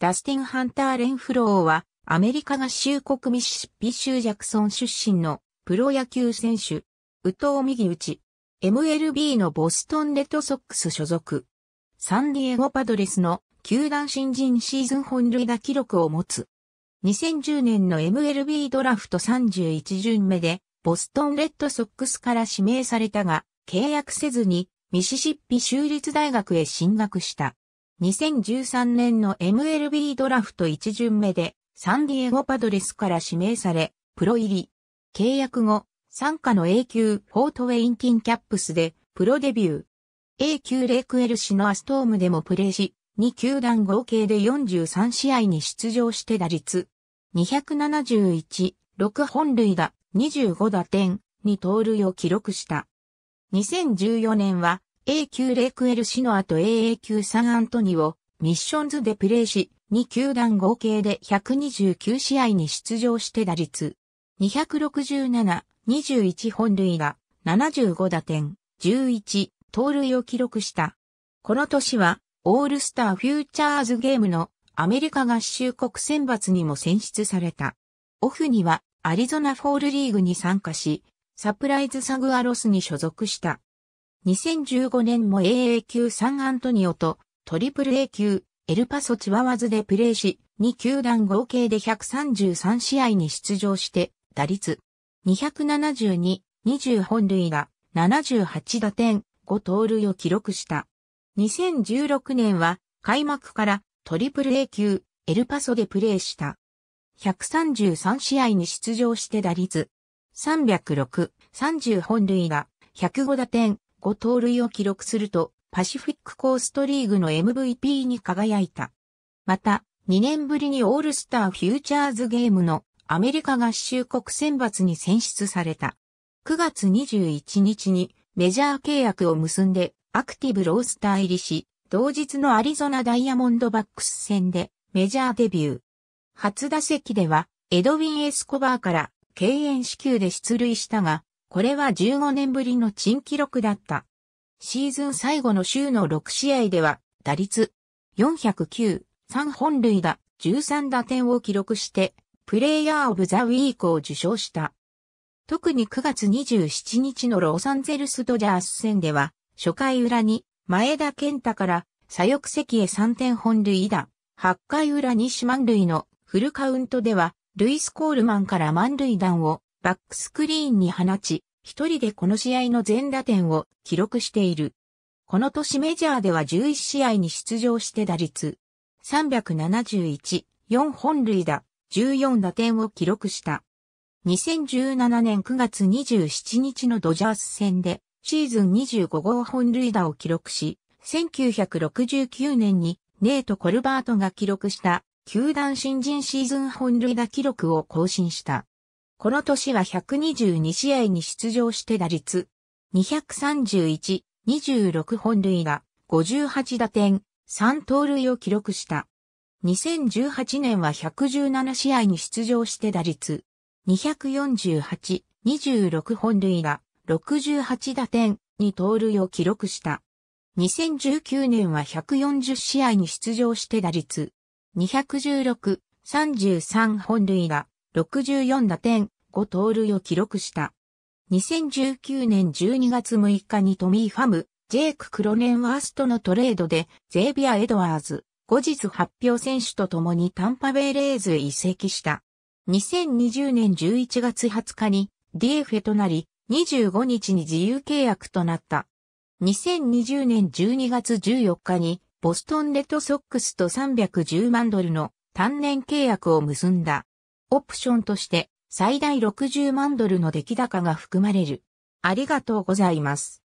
ダスティン・ハンター・レンフローは、アメリカ合衆国ミシシッピ州ジャクソン出身のプロ野球選手、宇藤右打 MLB のボストンレッドソックス所属、サンディエゴパドレスの球団新人シーズン本塁打記録を持つ。2010年の MLB ドラフト31巡目で、ボストンレッドソックスから指名されたが、契約せずにミシシッピ州立大学へ進学した。2013年の MLB ドラフト1巡目でサンディエゴパドレスから指名され、プロ入り。契約後、参加の A 級フォートウェインティンキャップスでプロデビュー。A 級レクエルシのアストームでもプレーし、2球団合計で43試合に出場して打率。271、6本塁打、25打点、2盗塁を記録した。2014年は a 9イクエルシノアと AA9 サンアントニオ、ミッションズでプレーし、2球団合計で129試合に出場して打率。267、21本塁打、75打点、11、盗塁を記録した。この年は、オールスターフューチャーズゲームのアメリカ合衆国選抜にも選出された。オフにはアリゾナフォールリーグに参加し、サプライズサグアロスに所属した。2015年も AA 級サンアントニオとトリプル A 級エルパソチワワズでプレーし、2球団合計で133試合に出場して、打率272、20本塁打、78打点、5盗塁を記録した。2016年は開幕からトリプル A 級エルパソでプレーした。133試合に出場して打率306、30本塁打、105打点、5盗塁を記録すると、パシフィックコーストリーグの MVP に輝いた。また、2年ぶりにオールスターフューチャーズゲームのアメリカ合衆国選抜に選出された。9月21日にメジャー契約を結んでアクティブロースター入りし、同日のアリゾナダイヤモンドバックス戦でメジャーデビュー。初打席ではエドウィン・エスコバーから敬遠支給で出塁したが、これは15年ぶりの珍記録だった。シーズン最後の週の6試合では、打率409、3本塁打、13打点を記録して、プレイヤーオブザウィークを受賞した。特に9月27日のロサンゼルスドジャース戦では、初回裏に前田健太から左翼席へ3点本塁打、8回裏に四満塁のフルカウントでは、ルイス・コールマンから満塁弾をバックスクリーンに放ち、一人でこの試合の全打点を記録している。この年メジャーでは11試合に出場して打率371、4本塁打、14打点を記録した。2017年9月27日のドジャース戦でシーズン25号本塁打を記録し、1969年にネート・コルバートが記録した球団新人シーズン本塁打記録を更新した。この年は122試合に出場して打率231、26本塁打、58打点、3盗塁を記録した。2018年は117試合に出場して打率248、26本塁打、68打点、2盗塁を記録した。2019年は140試合に出場して打率216、33本塁打、64打点、5盗塁を記録した。2019年12月6日にトミー・ファム、ジェイク・クロネンワーストのトレードで、ゼービア・エドワーズ、後日発表選手と共にタンパベイレーズへ移籍した。2020年11月20日にディエフェとなり、25日に自由契約となった。2020年12月14日に、ボストンレッドソックスと310万ドルの単年契約を結んだ。オプションとして最大60万ドルの出来高が含まれる。ありがとうございます。